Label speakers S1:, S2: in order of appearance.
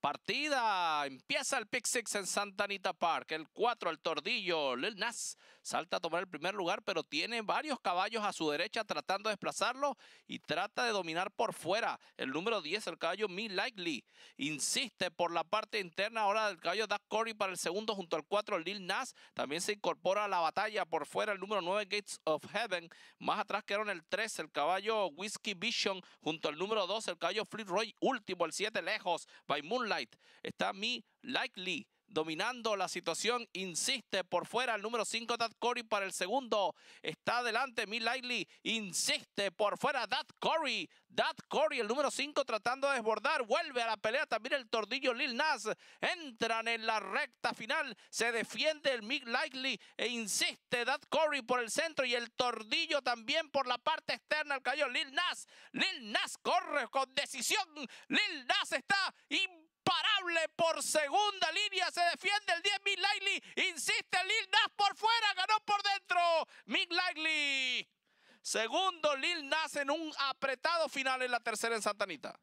S1: Partida, empieza el pick six en Santa Anita Park, el 4 el tordillo, Lil Nas salta a tomar el primer lugar, pero tiene varios caballos a su derecha tratando de desplazarlo y trata de dominar por fuera. El número 10, el caballo Me Likely, insiste por la parte interna ahora del caballo Doug Corey para el segundo junto al 4, Lil Nas, también se incorpora a la batalla por fuera el número 9, Gates of Heaven, más atrás quedaron el 3, el caballo Whiskey Vision junto al número 2, el caballo Fleet Roy, último, el siete lejos, by Moonlight Light. Está Mi Likely dominando la situación, insiste por fuera el número 5 Dad Corey para el segundo, está adelante Mi Likely, insiste por fuera Dad Corey, Dad Corey el número 5 tratando de desbordar, vuelve a la pelea también el tordillo Lil Nas, entran en la recta final, se defiende el Mi Likely e insiste Dad Corey por el centro y el tordillo también por la parte externa, el cayó Lil Nas, Lil Nas corre con decisión, Lil Nas está y por segunda línea. Se defiende el 10 Mick Lightly. Insiste Lil Nas por fuera. Ganó por dentro. Mick Lightly. Segundo Lil Nas en un apretado final en la tercera en Santanita.